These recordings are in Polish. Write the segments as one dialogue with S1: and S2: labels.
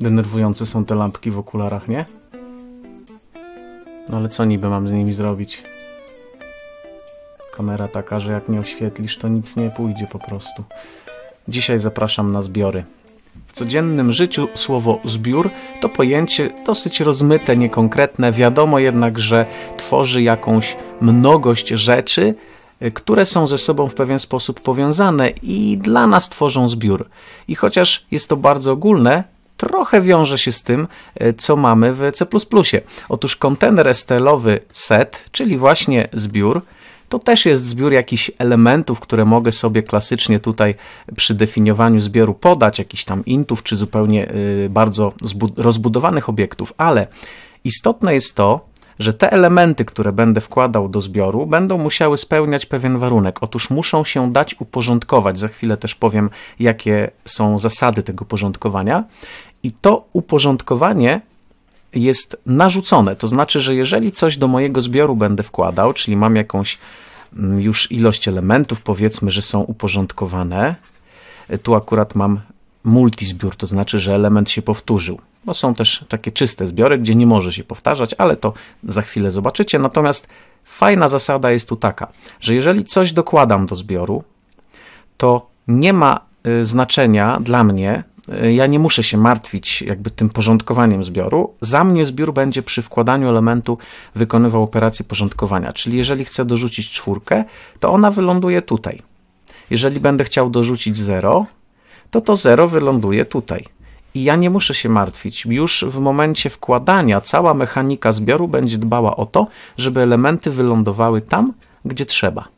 S1: denerwujące są te lampki w okularach, nie? No ale co niby mam z nimi zrobić? Kamera taka, że jak nie oświetlisz, to nic nie pójdzie po prostu. Dzisiaj zapraszam na zbiory. W codziennym życiu słowo zbiór to pojęcie dosyć rozmyte, niekonkretne. Wiadomo jednak, że tworzy jakąś mnogość rzeczy, e, które są ze sobą w pewien sposób powiązane i dla nas tworzą zbiór. I chociaż jest to bardzo ogólne, trochę wiąże się z tym, e, co mamy w C++. Otóż kontener estelowy set, czyli właśnie zbiór, to też jest zbiór jakichś elementów, które mogę sobie klasycznie tutaj przy definiowaniu zbioru podać, jakichś tam intów czy zupełnie e, bardzo rozbudowanych obiektów, ale istotne jest to, że te elementy, które będę wkładał do zbioru, będą musiały spełniać pewien warunek. Otóż muszą się dać uporządkować. Za chwilę też powiem, jakie są zasady tego porządkowania. I to uporządkowanie jest narzucone. To znaczy, że jeżeli coś do mojego zbioru będę wkładał, czyli mam jakąś mm, już ilość elementów, powiedzmy, że są uporządkowane. E, tu akurat mam multizbiór, to znaczy, że element się powtórzył. Bo są też takie czyste zbiory, gdzie nie może się powtarzać, ale to za chwilę zobaczycie. Natomiast fajna zasada jest tu taka, że jeżeli coś dokładam do zbioru, to nie ma y, znaczenia dla mnie, Y, ja nie muszę się martwić jakby tym porządkowaniem zbioru. Za mnie zbiór będzie przy wkładaniu elementu wykonywał operację porządkowania, czyli jeżeli chcę dorzucić czwórkę, to ona wyląduje tutaj. Jeżeli będę chciał dorzucić 0, to to 0 wyląduje tutaj. I ja nie muszę się martwić. Już w momencie wkładania cała mechanika zbioru będzie dbała o to, żeby elementy wylądowały tam, gdzie trzeba.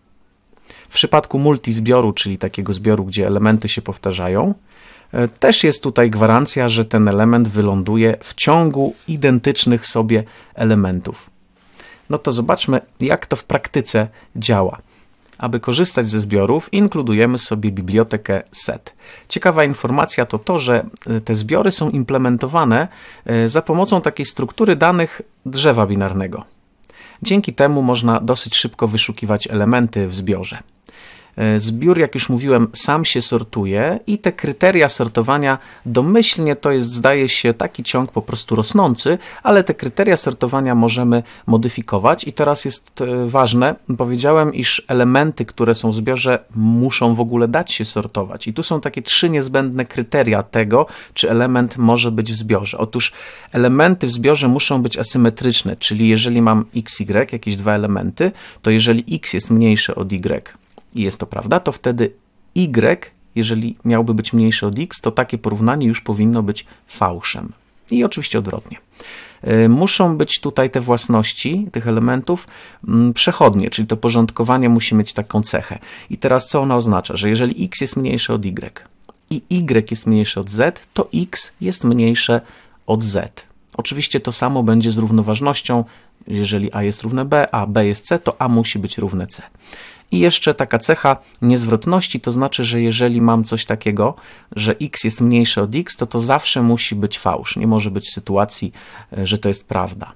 S1: W przypadku multi zbioru, czyli takiego zbioru, gdzie elementy się powtarzają, E, też jest tutaj gwarancja, że ten element wyląduje w ciągu identycznych sobie elementów. No to zobaczmy, jak to w praktyce działa. Aby korzystać ze zbiorów, inkludujemy sobie bibliotekę set. Ciekawa informacja to to, że e, te zbiory są implementowane e, za pomocą takiej struktury danych drzewa binarnego. Dzięki temu można dosyć szybko wyszukiwać elementy w zbiorze. E, zbiór, jak już mówiłem, sam się sortuje i te kryteria sortowania domyślnie to jest, zdaje się, taki ciąg po prostu rosnący, ale te kryteria sortowania możemy modyfikować. I teraz jest e, ważne, powiedziałem, iż elementy, które są w zbiorze, muszą w ogóle dać się sortować. I tu są takie trzy niezbędne kryteria tego, czy element może być w zbiorze. Otóż elementy w zbiorze muszą być asymetryczne, czyli jeżeli mam x, y, jakieś dwa elementy, to jeżeli x jest mniejsze od y, i jest to prawda, to wtedy y, jeżeli miałby być mniejszy od x, to takie porównanie już powinno być fałszem. I oczywiście odwrotnie. Y, muszą być tutaj te własności tych elementów mm, przechodnie, czyli to porządkowanie musi mieć taką cechę. I teraz co ona oznacza? Że jeżeli x jest mniejsze od y i y jest mniejsze od z, to x jest mniejsze od z. Oczywiście to samo będzie z równoważnością. Jeżeli a jest równe b, a b jest c, to a musi być równe c. I jeszcze taka cecha niezwrotności, to znaczy, że jeżeli mam coś takiego, że x jest mniejsze od x, to to zawsze musi być fałsz. Nie może być sytuacji, e, że to jest prawda.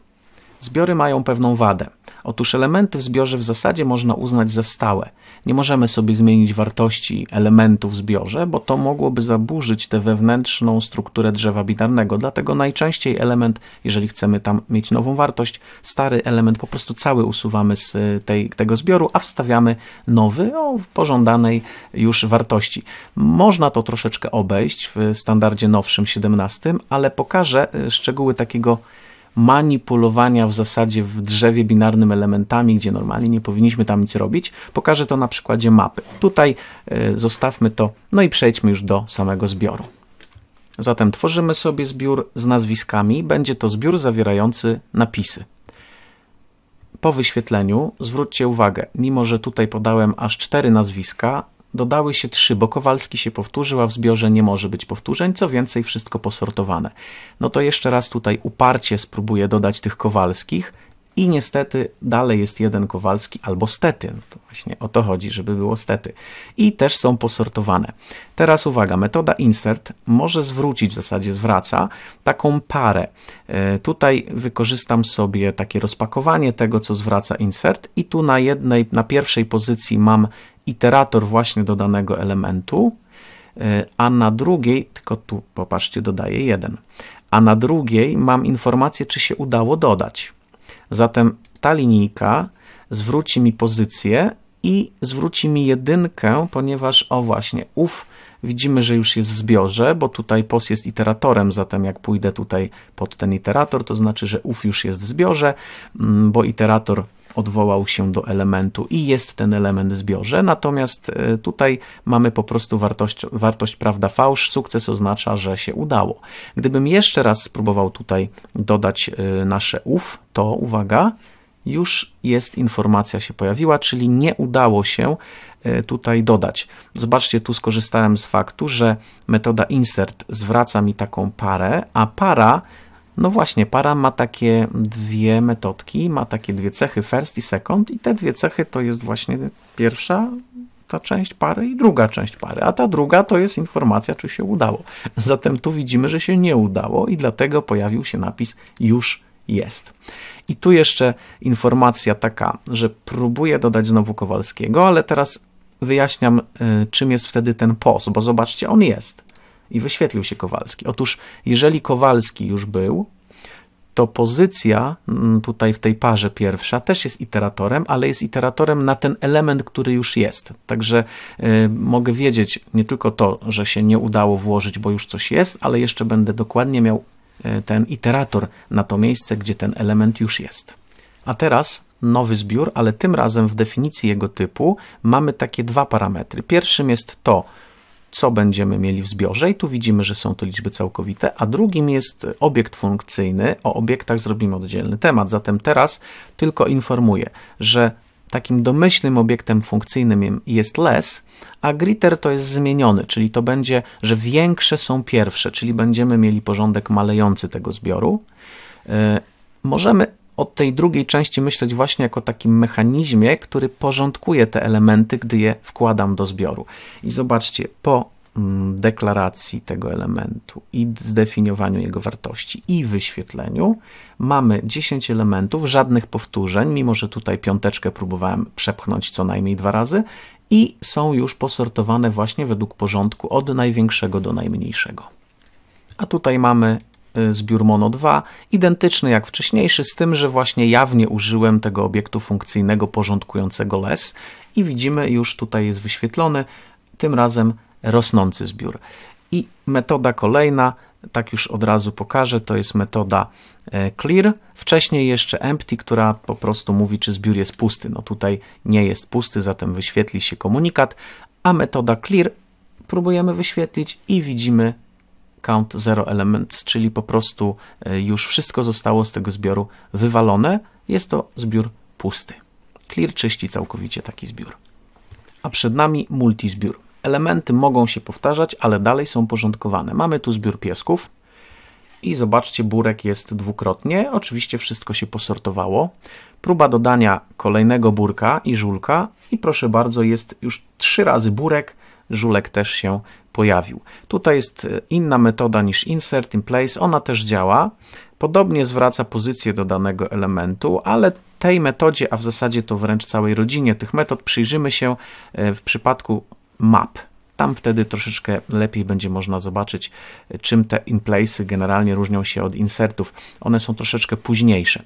S1: Zbiory mają pewną wadę. Otóż elementy w zbiorze w zasadzie można uznać za stałe. Nie możemy sobie zmienić wartości elementów w zbiorze, bo to mogłoby zaburzyć tę wewnętrzną strukturę drzewa binarnego. Dlatego najczęściej element, jeżeli chcemy tam mieć nową wartość, stary element po prostu cały usuwamy z tej, tego zbioru, a wstawiamy nowy o pożądanej już wartości. Można to troszeczkę obejść w standardzie nowszym 17, ale pokażę e, szczegóły takiego manipulowania w zasadzie w drzewie binarnym elementami, gdzie normalnie nie powinniśmy tam nic robić. Pokażę to na przykładzie mapy. Tutaj e, zostawmy to, no i przejdźmy już do samego zbioru. Zatem tworzymy sobie zbiór z nazwiskami. Będzie to zbiór zawierający napisy. Po wyświetleniu zwróćcie uwagę, mimo że tutaj podałem aż cztery nazwiska, Dodały się trzy, bo Kowalski się powtórzył, a w zbiorze nie może być powtórzeń, co więcej, wszystko posortowane. No to jeszcze raz tutaj uparcie spróbuję dodać tych Kowalskich i niestety dalej jest jeden Kowalski albo stety. to właśnie o to chodzi, żeby było stety. I też są posortowane. Teraz uwaga, metoda insert może zwrócić, w zasadzie zwraca, taką parę. E, tutaj wykorzystam sobie takie rozpakowanie tego, co zwraca insert i tu na jednej, na pierwszej pozycji mam iterator właśnie do danego elementu, e, a na drugiej, tylko tu popatrzcie, dodaję jeden, a na drugiej mam informację, czy się udało dodać. Zatem ta linijka zwróci mi pozycję i zwróci mi jedynkę, ponieważ o właśnie, ów widzimy, że już jest w zbiorze, bo tutaj pos jest iteratorem, zatem jak pójdę tutaj pod ten iterator, to znaczy, że ów już jest w zbiorze, mm, bo iterator odwołał się do elementu i jest ten element w zbiorze, natomiast e, tutaj mamy po prostu wartość, wartość prawda fałsz, sukces oznacza, że się udało. Gdybym jeszcze raz spróbował tutaj dodać e, nasze ów, to uwaga, już jest informacja się pojawiła, czyli nie udało się e, tutaj dodać. Zobaczcie, tu skorzystałem z faktu, że metoda insert zwraca mi taką parę, a para no właśnie, para ma takie dwie metodki, ma takie dwie cechy, first i second, i te dwie cechy to jest właśnie pierwsza ta część pary i druga część pary, a ta druga to jest informacja, czy się udało. Zatem tu widzimy, że się nie udało i dlatego pojawił się napis już jest. I tu jeszcze informacja taka, że próbuję dodać znowu Kowalskiego, ale teraz wyjaśniam, y, czym jest wtedy ten pos, bo zobaczcie, on jest. I wyświetlił się Kowalski. Otóż, jeżeli Kowalski już był, to pozycja mm, tutaj w tej parze pierwsza też jest iteratorem, ale jest iteratorem na ten element, który już jest. Także y, mogę wiedzieć nie tylko to, że się nie udało włożyć, bo już coś jest, ale jeszcze będę dokładnie miał y, ten iterator na to miejsce, gdzie ten element już jest. A teraz nowy zbiór, ale tym razem w definicji jego typu mamy takie dwa parametry. Pierwszym jest to, co będziemy mieli w zbiorze i tu widzimy, że są to liczby całkowite, a drugim jest obiekt funkcyjny. O obiektach zrobimy oddzielny temat, zatem teraz tylko informuję, że takim domyślnym obiektem funkcyjnym jest less, a greater to jest zmieniony, czyli to będzie, że większe są pierwsze, czyli będziemy mieli porządek malejący tego zbioru. E, możemy o tej drugiej części myśleć właśnie jako takim mechanizmie, który porządkuje te elementy, gdy je wkładam do zbioru. I zobaczcie, po mm, deklaracji tego elementu i zdefiniowaniu jego wartości i wyświetleniu mamy 10 elementów, żadnych powtórzeń, mimo że tutaj piąteczkę próbowałem przepchnąć co najmniej dwa razy i są już posortowane właśnie według porządku od największego do najmniejszego. A tutaj mamy zbiór Mono 2, identyczny jak wcześniejszy, z tym, że właśnie jawnie użyłem tego obiektu funkcyjnego porządkującego les i widzimy już tutaj jest wyświetlony, tym razem rosnący zbiór. I metoda kolejna, tak już od razu pokażę, to jest metoda e, clear, wcześniej jeszcze empty, która po prostu mówi, czy zbiór jest pusty. No tutaj nie jest pusty, zatem wyświetli się komunikat, a metoda clear próbujemy wyświetlić i widzimy count zero elements, czyli po prostu e, już wszystko zostało z tego zbioru wywalone. Jest to zbiór pusty. Clear czyści całkowicie taki zbiór. A przed nami multizbiór. Elementy mogą się powtarzać, ale dalej są porządkowane. Mamy tu zbiór piesków i zobaczcie, burek jest dwukrotnie. Oczywiście wszystko się posortowało. Próba dodania kolejnego burka i żulka i proszę bardzo, jest już trzy razy burek, żulek też się pojawił. Tutaj jest e, inna metoda niż insert in place, ona też działa. Podobnie zwraca pozycję do danego elementu, ale tej metodzie, a w zasadzie to wręcz całej rodzinie tych metod przyjrzymy się e, w przypadku map. Tam wtedy troszeczkę lepiej będzie można zobaczyć, e, czym te in place generalnie różnią się od insertów. One są troszeczkę późniejsze.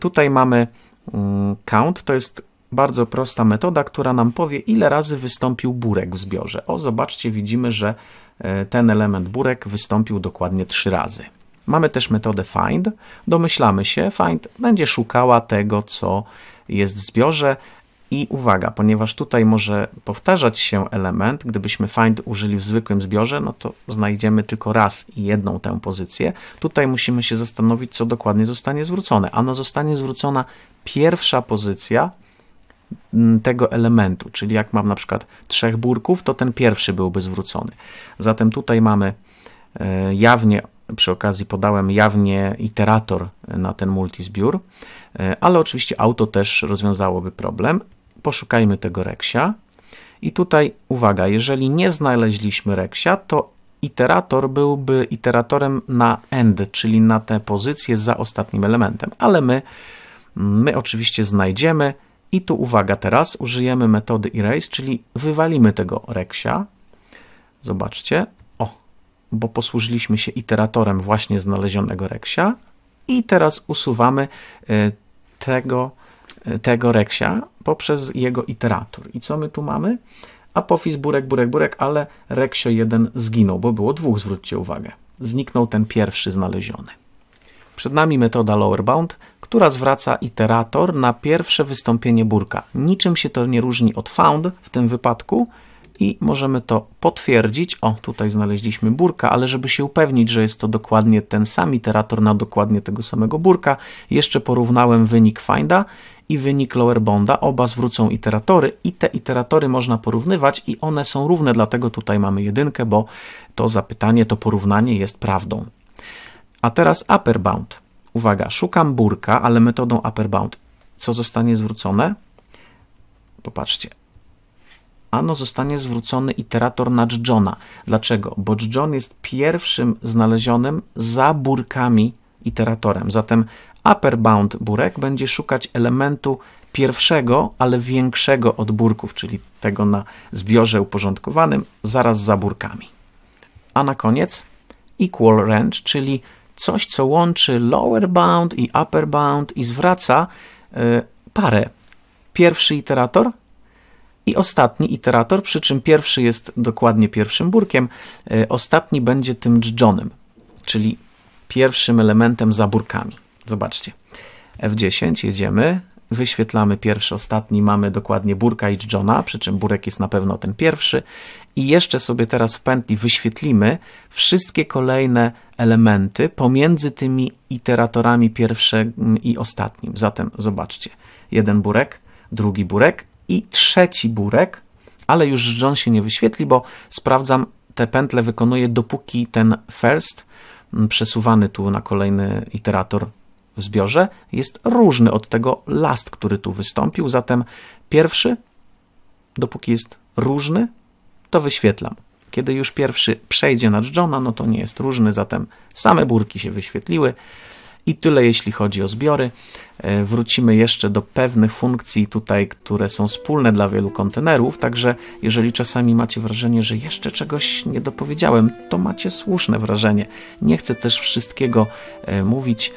S1: Tutaj mamy mm, count, to jest bardzo prosta metoda, która nam powie, ile razy wystąpił burek w zbiorze. O, zobaczcie, widzimy, że e, ten element burek wystąpił dokładnie trzy razy. Mamy też metodę find. Domyślamy się, find będzie szukała tego, co jest w zbiorze. I uwaga, ponieważ tutaj może powtarzać się element, gdybyśmy find użyli w zwykłym zbiorze, no to znajdziemy tylko raz i jedną tę pozycję. Tutaj musimy się zastanowić, co dokładnie zostanie zwrócone. Ano zostanie zwrócona pierwsza pozycja, Mm, tego elementu, czyli jak mam na przykład trzech burków, to ten pierwszy byłby zwrócony. Zatem tutaj mamy e, jawnie, przy okazji podałem jawnie iterator na ten multizbiór, e, ale oczywiście auto też rozwiązałoby problem. Poszukajmy tego reksia. I tutaj uwaga, jeżeli nie znaleźliśmy reksia, to iterator byłby iteratorem na end, czyli na tę pozycję za ostatnim elementem, ale my, my oczywiście znajdziemy i tu uwaga, teraz użyjemy metody erase, czyli wywalimy tego reksia. Zobaczcie, o, bo posłużyliśmy się iteratorem właśnie znalezionego reksia. I teraz usuwamy y, tego, y, tego reksia poprzez jego iterator. I co my tu mamy? Apofis, burek, burek, burek, ale reksio jeden zginął, bo było dwóch, zwróćcie uwagę. Zniknął ten pierwszy znaleziony. Przed nami metoda lower bound, która zwraca iterator na pierwsze wystąpienie burka. Niczym się to nie różni od found w tym wypadku i możemy to potwierdzić. O, tutaj znaleźliśmy burka, ale żeby się upewnić, że jest to dokładnie ten sam iterator na dokładnie tego samego burka, jeszcze porównałem wynik finda i wynik lower bonda. Oba zwrócą iteratory i te iteratory można porównywać i one są równe, dlatego tutaj mamy jedynkę, bo to zapytanie, to porównanie jest prawdą. A teraz upper bound. Uwaga, szukam burka, ale metodą upper bound. Co zostanie zwrócone? Popatrzcie. Ano zostanie zwrócony iterator na Johna. Dlaczego? Bo John jest pierwszym znalezionym za burkami iteratorem. Zatem upper bound burek będzie szukać elementu pierwszego, ale większego od burków, czyli tego na zbiorze uporządkowanym, zaraz za burkami. A na koniec equal range, czyli coś, co łączy lower bound i upper bound i zwraca e, parę. Pierwszy iterator i ostatni iterator, przy czym pierwszy jest dokładnie pierwszym burkiem, e, ostatni będzie tym dżdżonym, czyli pierwszym elementem za burkami. Zobaczcie. F10 jedziemy, wyświetlamy pierwszy, ostatni, mamy dokładnie Burka i Johna, przy czym Burek jest na pewno ten pierwszy i jeszcze sobie teraz w pętli wyświetlimy wszystkie kolejne elementy pomiędzy tymi iteratorami pierwszym i ostatnim. Zatem zobaczcie, jeden Burek, drugi Burek i trzeci Burek, ale już John się nie wyświetli, bo sprawdzam, te pętle wykonuję dopóki ten first, mm, przesuwany tu na kolejny iterator w zbiorze jest różny od tego last, który tu wystąpił. Zatem pierwszy, dopóki jest różny, to wyświetlam. Kiedy już pierwszy przejdzie na Johna, no to nie jest różny, zatem same burki się wyświetliły. I tyle jeśli chodzi o zbiory. E, wrócimy jeszcze do pewnych funkcji tutaj, które są wspólne dla wielu kontenerów, także jeżeli czasami macie wrażenie, że jeszcze czegoś nie dopowiedziałem, to macie słuszne wrażenie. Nie chcę też wszystkiego e, mówić,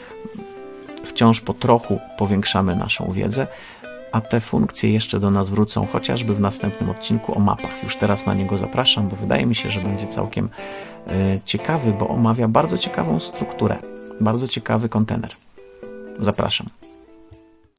S1: wciąż po trochu powiększamy naszą wiedzę, a te funkcje jeszcze do nas wrócą, chociażby w następnym odcinku o mapach. Już teraz na niego zapraszam, bo wydaje mi się, że będzie całkiem e, ciekawy, bo omawia bardzo ciekawą strukturę, bardzo ciekawy kontener. Zapraszam.